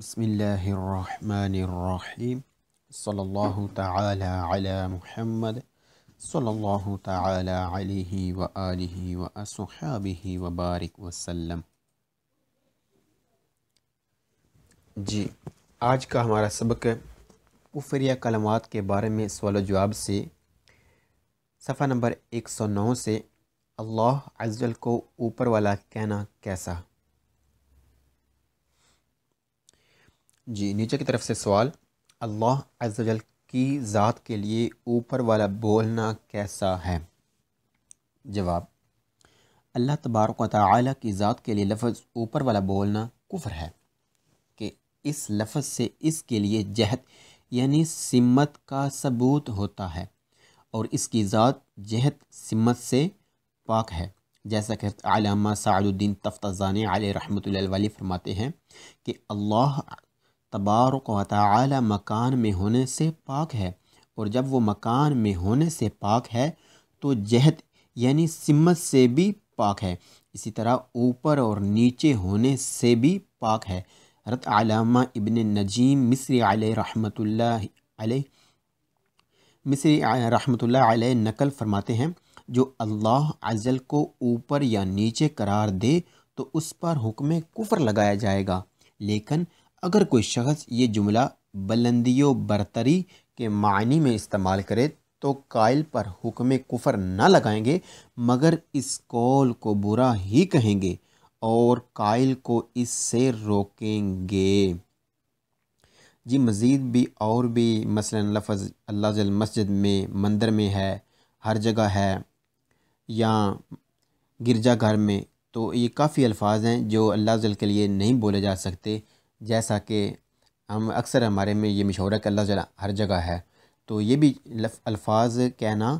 بسم اللہ الرحمن الرحیم صلی اللہ تعالی علی محمد صلی اللہ تعالی علیہ وآلہ وآصحابہ وبارک وسلم جی آج کا ہمارا سبق کفریہ کلمات کے بارے میں سوال و جواب سے صفحہ نمبر ایک سو نو سے اللہ عزل کو اوپر والا کہنا کیسا جی نیچے کی طرف سے سوال اللہ عز و جل کی ذات کے لیے اوپر والا بولنا کیسا ہے جواب اللہ تبارک و تعالی کی ذات کے لیے لفظ اوپر والا بولنا کفر ہے کہ اس لفظ سے اس کے لیے جہت یعنی سمت کا ثبوت ہوتا ہے اور اس کی ذات جہت سمت سے پاک ہے جیسا کہ علامہ سعد الدین تفتہ ذان علیہ رحمۃ اللہ علیہ فرماتے ہیں کہ اللہ تبارک و تعالی مکان میں ہونے سے پاک ہے اور جب وہ مکان میں ہونے سے پاک ہے تو جہت یعنی سمت سے بھی پاک ہے اسی طرح اوپر اور نیچے ہونے سے بھی پاک ہے رت علامہ ابن نجیم مصر علیہ رحمۃ اللہ علیہ مصر رحمۃ اللہ علیہ نقل فرماتے ہیں جو اللہ عزل کو اوپر یا نیچے قرار دے تو اس پر حکم کفر لگایا جائے گا لیکن اگر کوئی شخص یہ جملہ بلندی و برتری کے معنی میں استعمال کرے تو قائل پر حکم کفر نہ لگائیں گے مگر اس قول کو برا ہی کہیں گے اور قائل کو اس سے روکیں گے جی مزید بھی اور بھی مثلا لفظ اللہ جل مسجد میں مندر میں ہے ہر جگہ ہے یا گرجا گھر میں تو یہ کافی الفاظ ہیں جو اللہ جل کے لیے نہیں بولے جا سکتے جیسا کہ ہم اکثر ہمارے میں یہ ہے کہ اللہ جنا ہر جگہ ہے تو یہ بھی الفاظ کہنا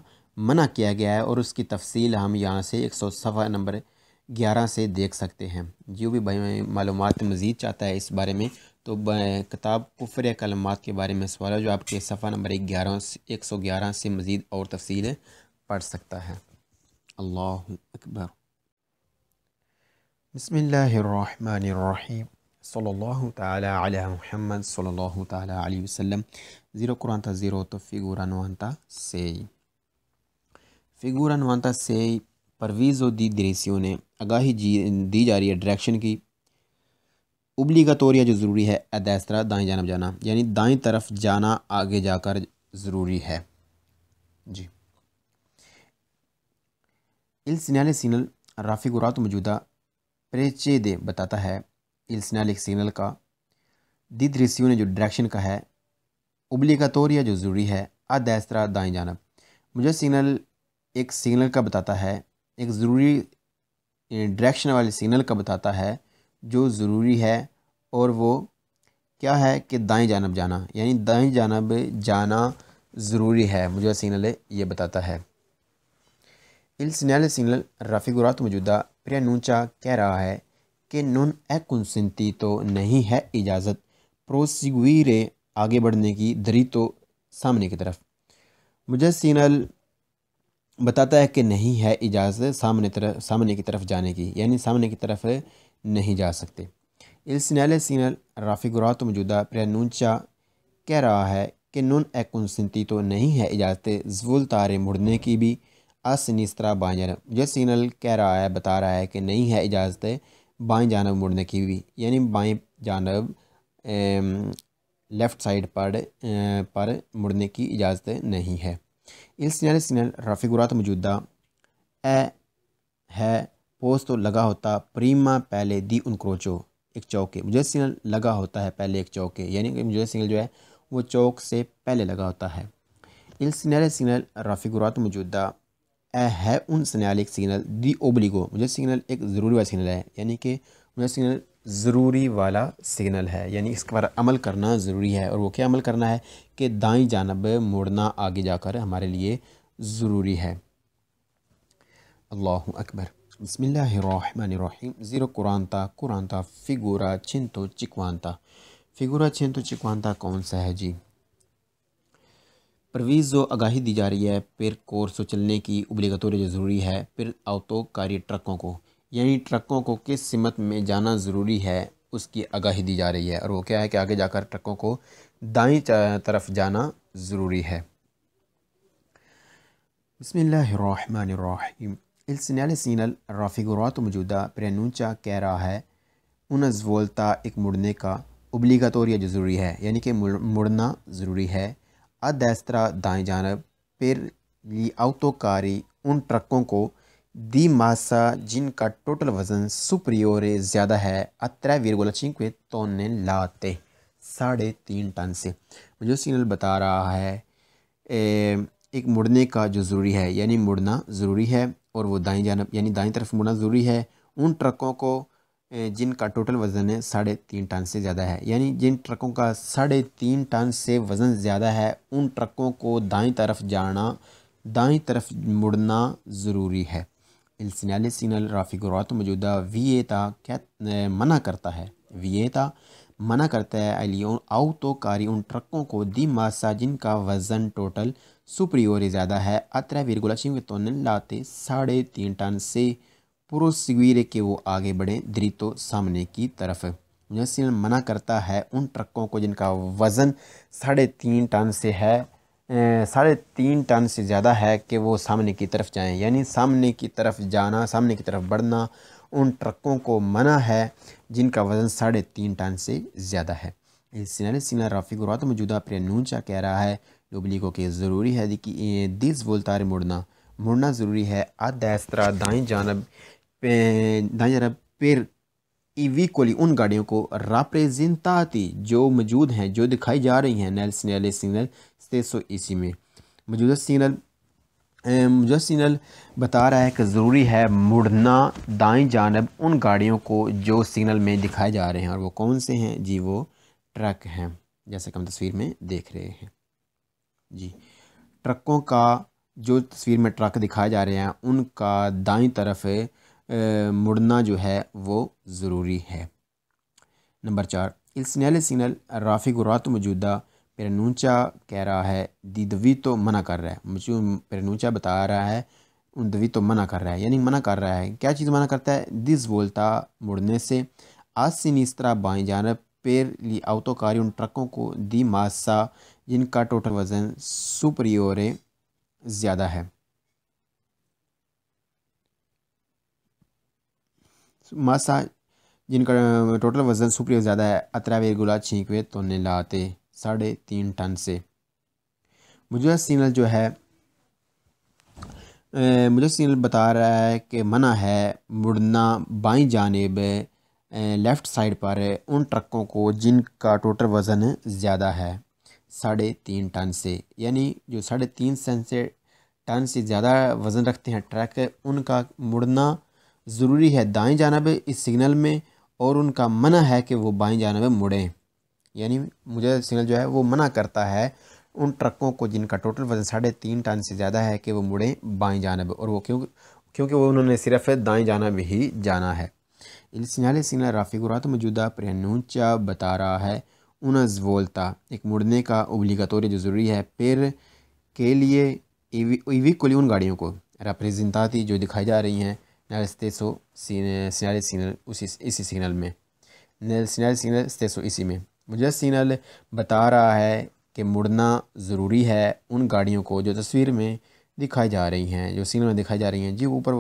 منع کیا گیا ہے اور اس کی تفصیل ہم یہاں سے ایک سو صفحہ نمبر گیارہ سے دیکھ سکتے ہیں جو بھی بھائی معلومات مزید چاہتا ہے اس بارے میں تو کتاب کفر کلمات کے بارے میں سوال ہے جو آپ کے صفحہ نمبر ایک گیارہ سے ایک سو گیارہ سے مزید اور تفصیل پڑھ سکتا ہے اللہ اکبر بسم اللہ الرحمن الرحیم صلی اللہ تعالی علیہ محمد صلی اللہ تعالیٰ علیہ وسلم زیرو قرآن تا زیرو تو سی سئی نوان تا پرویز و دی دریسیوں نے آگاہی جی دی جا رہی ہے ڈائریکشن کی ابلی کا طور یہ جو ضروری ہے ادیسترہ دائیں جانب جانا یعنی دائیں طرف جانا آگے جا کر ضروری ہے جی السنال سینل رافی گرات موجودہ پریچے دے بتاتا ہے السنیلک سگنل کا دید ریسیو نے جو ڈائریکشن کا ہے ابلی کا جو ضروری ہے آدھاستر دائیں جانب مجھے سگنل ایک سگنل کا بتاتا ہے ایک ضروری ڈائریکشن یعنی والے سگنل کا بتاتا ہے جو ضروری ہے اور وہ کیا ہے کہ دائیں جانب جانا یعنی دائیں جانب جانا ضروری ہے مجھے سگنل یہ بتاتا ہے السنیل سگنل رفیگورات موجودہ پریا نونچا کہہ رہا ہے کہ نون اے کنسنتی تو نہیں ہے اجازت پروسیگویرے آگے بڑھنے کی دری تو سامنے کی طرف مجھے سینل بتاتا ہے کہ نہیں ہے اجازت سامنے سامنے کی طرف جانے کی یعنی سامنے کی طرف نہیں جا سکتے السنیل سینل رافی غرات موجودہ پرینونچا کہہ رہا ہے کہ نیکنسنتی تو نہیں ہے اجازت زول تارے مڑنے کی بھی اس طرح بانجر مجھے سینل کہہ رہا ہے بتا رہا ہے کہ نہیں ہے اجازت بائیں جانب مڑنے کی بھی یعنی بائیں جانب لیفٹ سائڈ پر پر مڑنے کی اجازت نہیں ہے اس السنر سنیل رفیقرات موجودہ اے ہے پوز تو لگا ہوتا پریما پہلے دی انکروچو ایک چوک مجھے سگنل لگا ہوتا ہے پہلے ایک چوک کے یعنی کہ مجھے سگنل جو ہے وہ چوک سے پہلے لگا ہوتا ہے السنیرے سگنل رفیگورات موجودہ اے ہے ان ایک سگنل دی اوبلی کو مجھے سگنل ایک ضروری والا سگنل ہے یعنی کہ مجھے سگنل ضروری والا سگنل ہے یعنی اس کے بارے عمل کرنا ضروری ہے اور وہ کیا عمل کرنا ہے کہ دائیں جانب مڑنا آگے جا کر ہمارے لیے ضروری ہے اللہ اکبر بسم اللہ الرحمن الرحیم زیرو قرآنتا قرآنتا فگورا چنتو چکوانتا فگورا چنتو چکوانتا کون سا ہے جی پرویز جو آگاہی دی جا رہی ہے پھر کورس و چلنے کی ابلی جو ضروری ہے پھر آوتو کاری ٹرکوں کو یعنی ٹرکوں کو کس سمت میں جانا ضروری ہے اس کی آگاہی دی جا رہی ہے اور وہ کیا ہے کہ آگے جا کر ٹرکوں کو دائیں طرف جانا ضروری ہے بسم اللہ الرحمن الرحیم السنیال سینل رافیگورات مجودہ موجودہ پرینونچا کہہ رہا ہے ان وولتا ایک مڑنے کا ابلی جو ضروری ہے یعنی کہ مڑنا ضروری ہے ادیسترا دائیں جانب لی اوتو کاری ان ٹرکوں کو دی ماسا جن کا ٹوٹل وزن سپریور زیادہ ہے اترہ ویرگولا چنکوے تونے لاتے ساڑھے تین ٹن سے مجھے سینل بتا رہا ہے ایک مڑنے کا جو ضروری ہے یعنی مڑنا ضروری ہے اور وہ دائیں جانب یعنی دائیں طرف مڑنا ضروری ہے ان ٹرکوں کو جن کا ٹوٹل وزن ہے ساڑھے تین ٹن سے زیادہ ہے یعنی جن ٹرکوں کا ساڑھے تین ٹن سے وزن زیادہ ہے ان ٹرکوں کو دائیں طرف جانا دائیں طرف مڑنا ضروری ہے السنیالی سگنل رافی اور تو موجودہ وی اے تا کیا منع کرتا ہے وی اے تا منع کرتا ہے کاری ان ٹرکوں کو دی ماسا جن کا وزن ٹوٹل سپریوری زیادہ ہے ویرگولا اطراف لاتے ساڑھے تین ٹن سے پروسیویرے سگویر کہ وہ آگے بڑھیں دریتو تو سامنے کی طرف جن منع کرتا ہے ان ٹرکوں کو جن کا وزن ساڑھے تین ٹن سے ہے ساڑھے تین ٹن سے زیادہ ہے کہ وہ سامنے کی طرف جائیں یعنی سامنے کی طرف جانا سامنے کی طرف بڑھنا ان ٹرکوں کو منع ہے جن کا وزن ساڑھے تین ٹن سے زیادہ ہے سینارے سینا رافی گروات رات موجودہ پر چا کہہ رہا ہے ڈبلی کو کہ ضروری ہے کہ دس بولتا رہے مڑنا مڑنا ضروری ہے آدھا اس طرح دائیں جانب جانب پیر ای کولی ان گاڑیوں کو راپریزنتاتی جو موجود ہیں جو دکھائی جا رہی ہیں نیل سنیل سگنل چھ سو عیسی میں موجودہ سگنل موجودہ سگنل بتا رہا ہے کہ ضروری ہے مڑنا دائیں جانب ان گاڑیوں کو جو سگنل میں دکھائے جا رہے ہیں اور وہ کون سے ہیں جی وہ ٹرک ہیں جیسے کہ ہم تصویر میں دیکھ رہے ہیں جی ٹرکوں کا جو تصویر میں ٹرک دکھائے جا رہے ہیں ان کا دائیں طرف مڑنا جو ہے وہ ضروری ہے نمبر چار السنیل سگنل رافی گرات موجودہ پیرنونچا کہہ رہا ہے دی دوی تو منع کر رہا ہے مجھے پیرنونچا بتا رہا ہے ان دوی تو منع کر رہا ہے یعنی منع کر رہا ہے کیا چیز منع کرتا ہے دز بولتا مڑنے سے آج سین اس طرح بائیں جانب پیر لی آوتو کاری ان ٹرکوں کو دی ماسا جن کا ٹوٹل وزن سپریورے زیادہ ہے ماسا جن کا ٹوٹل وزن سپری زیادہ ہے اطراویر گلا چھینک ہوئے لاتے ساڑھے تین ٹن سے مجھے سگنل جو ہے مجھے سگنل بتا رہا ہے کہ منع ہے مڑنا بائیں جانب لیفٹ سائڈ پر ان ٹرکوں کو جن کا ٹوٹل وزن زیادہ ہے ساڑھے تین ٹن سے یعنی جو ساڑھے تین سن سے ٹن سے زیادہ وزن رکھتے ہیں ٹرک ان کا مڑنا ضروری ہے دائیں جانب اس سگنل میں اور ان کا منع ہے کہ وہ بائیں جانب مڑیں یعنی مجھے سگنل جو ہے وہ منع کرتا ہے ان ٹرکوں کو جن کا ٹوٹل وزن ساڑھے تین ٹن سے زیادہ ہے کہ وہ مڑیں بائیں جانب اور وہ کیوں کیونکہ وہ انہوں نے صرف دائیں جانب ہی جانا ہے سگنل سگنل رافی گرات موجودہ پرینونچا بتا رہا ہے انز وولتا ایک مڑنے کا ابلی جو ضروری ہے پیر کے لیے ایوی کلیون ان گاڑیوں کو ریپریزنٹاتی جو دکھائی جا رہی ہیں nel stesso segnale signal اسی اسی سگنل میں سناری سگنل استے سو اسی میں مجھے جس سگنل بتا رہا ہے کہ مڑنا ضروری ہے ان گاڑیوں کو جو تصویر میں دکھائی جا رہی ہیں جو سیگنل میں دکھائی جا رہی ہیں جی اوپر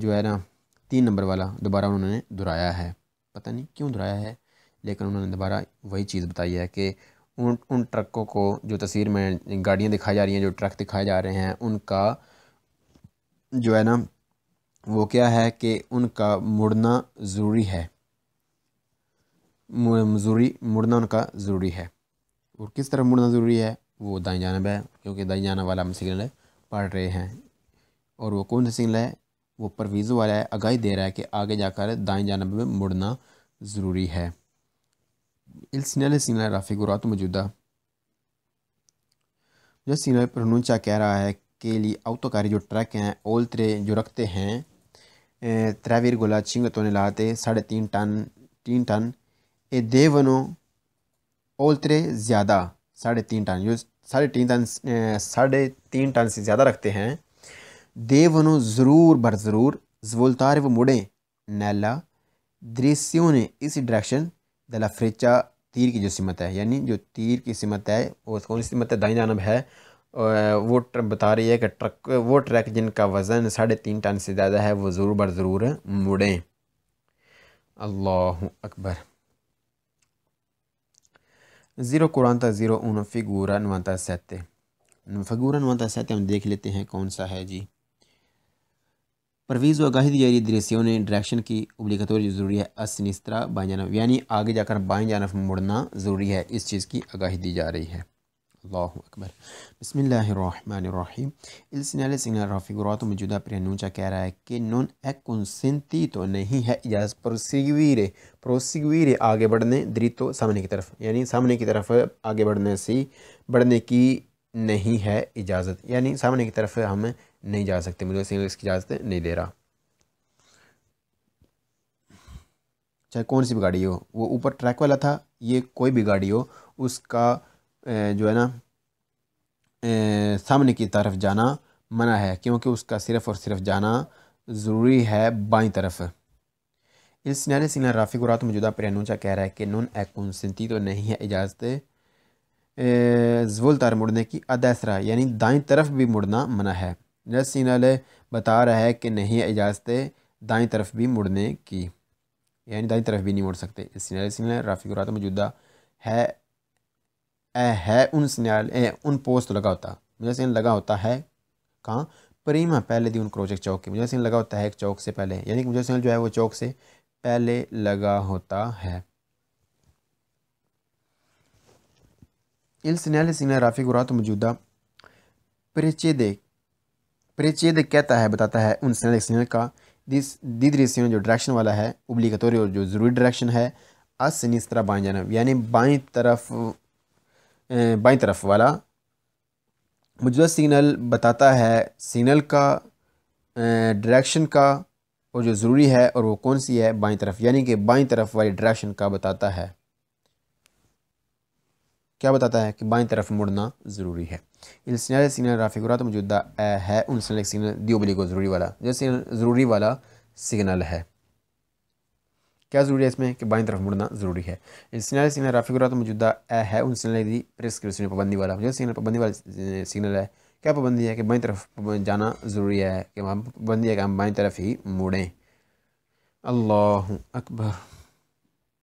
جو ہے نا تین نمبر والا دوبارہ انہوں نے دہرایا ہے پتہ نہیں کیوں دہرایا ہے لیکن انہوں نے دوبارہ وہی چیز بتائی ہے کہ ان ان ٹرکوں کو جو تصویر میں گاڑیاں دکھائی جا رہی ہیں جو ٹرک دکھائے جا رہے ہیں ان کا جو ہے نا وہ کیا ہے کہ ان کا مڑنا ضروری ہے ضروری مڑنا ان کا ضروری ہے اور کس طرح مڑنا ضروری ہے وہ دائیں جانب ہے کیونکہ دائیں جانب والا ہم سگنل پڑھ رہے ہیں اور وہ کون سا سگنل ہے وہ پرویزو والا ہے آگاہی دے رہا ہے کہ آگے جا کر دائیں جانب میں مڑنا ضروری ہے السنل سگنل رافی گرات موجودہ جو سگنل پر نونچا کہہ رہا ہے کے لیے اوتوکاری کاری جو ٹریک ہیں اولترے جو رکھتے ہیں ترویر گلاچنگ تو نے لاتے ساڑھے تین ٹن تین ٹن اے دے ونو اول ترے زیادہ ساڑھے تین ٹن جو ساڑھے تین ٹن ساڑھے تین ٹن سے زیادہ رکھتے ہیں دے ونو ضرور ضرور زولتارے وہ مڑے نیلا دریسیوں نے اسی ڈائریکشن فریچا تیر کی جو سمت ہے یعنی جو تیر کی سمت ہے وہ کون سی سمت ہے دائیں جانب ہے وہ بتا رہی ہے کہ ٹرک وہ ٹرک جن کا وزن ساڑھے تین ٹن سے زیادہ ہے وہ ضرور بر ضرور مڑیں اللہ اکبر زیرو تا زیرو اون سیتے نواتا نوانتا سیتے ہم دیکھ لیتے ہیں کون سا ہے جی پرویز و آگاہی دیاری دریسیوں نے ڈائریکشن کی ابلی جو ضروری ہے اس نسترا بائیں جانب یعنی آگے جا کر بائیں جانب مڑنا ضروری ہے اس چیز کی آگاہی دی جا رہی ہے اللہ اکبر بسم اللہ الرحمن الرحیم السنیل سنگل رافی گروہ تو مجودہ پرینونچہ کہہ رہا ہے کہ نون ایک کنسنتی تو نہیں ہے اجازت پروسیگویرے پروسیگویرے آگے بڑھنے دری تو سامنے کی طرف یعنی سامنے کی طرف آگے بڑھنے سے بڑھنے کی نہیں ہے اجازت یعنی سامنے کی طرف ہم نہیں جا سکتے مجھے سنگل اس کی اجازت نہیں دے رہا چاہے کون سی بگاڑی ہو وہ اوپر ٹریک والا تھا یہ کوئی بگاڑی ہو اس کا جو ہے نا سامنے کی طرف جانا منع ہے کیونکہ اس کا صرف اور صرف جانا ضروری ہے بائیں طرف اس سنارے سنگھل رافی اور مجودہ موجودہ پرینوچہ کہہ رہا ہے کہ نن اے سنتی تو نہیں ہے اجازت زول تار مڑنے کی اداسرہ یعنی دائیں طرف بھی مڑنا منع ہے نئے سنگل بتا رہا ہے کہ نہیں ہے اجازت دائیں طرف بھی مڑنے کی یعنی دائیں طرف بھی نہیں مڑ سکتے اس سنیرے سنگل رافی اراد موجودہ ہے اے ہے ان سنیال اے ان پوسٹ لگا ہوتا مجھے سین لگا ہوتا ہے کہاں پریمہ پہلے دی ان کروچ ایک چوک کے مجھے سین لگا ہوتا ہے ایک چوک سے پہلے یعنی کہ مجھے سین جو ہے وہ چوک سے پہلے لگا ہوتا ہے ان سنیال سنیال رافی گرات موجودہ پریچے دے پریچے دے کہتا ہے بتاتا ہے ان سنیال ایک سنیال کا دیدری سنیال جو ڈریکشن والا ہے ابلیگاتوری اور جو ضروری ڈریکشن ہے اس سنیال اس طرح بائیں جانا یعنی بائیں طرف بائیں طرف والا مجھے سگنل بتاتا ہے سگنل کا ڈائریکشن کا اور جو ضروری ہے اور وہ کون سی ہے بائیں طرف یعنی کہ بائیں طرف والی ڈائریکشن کا بتاتا ہے کیا بتاتا ہے کہ بائیں طرف مڑنا ضروری ہے ان سینل سگنل رافک رات ہے ان سینل سگنل دیوبلی کو ضروری والا جو سگنل ضروری والا سگنل ہے کیا ضروری ہے اس میں کہ بائیں طرف مڑنا ضروری ہے تو موجودہ اے ہے ان پرسکرپشن پابندی والا جو پبندی والا سگنل ہے کیا پابندی ہے کہ بائیں طرف جانا ضروری ہے کہ پابندی ہے کہ ہم بائیں طرف ہی مڑیں اللہ اکبر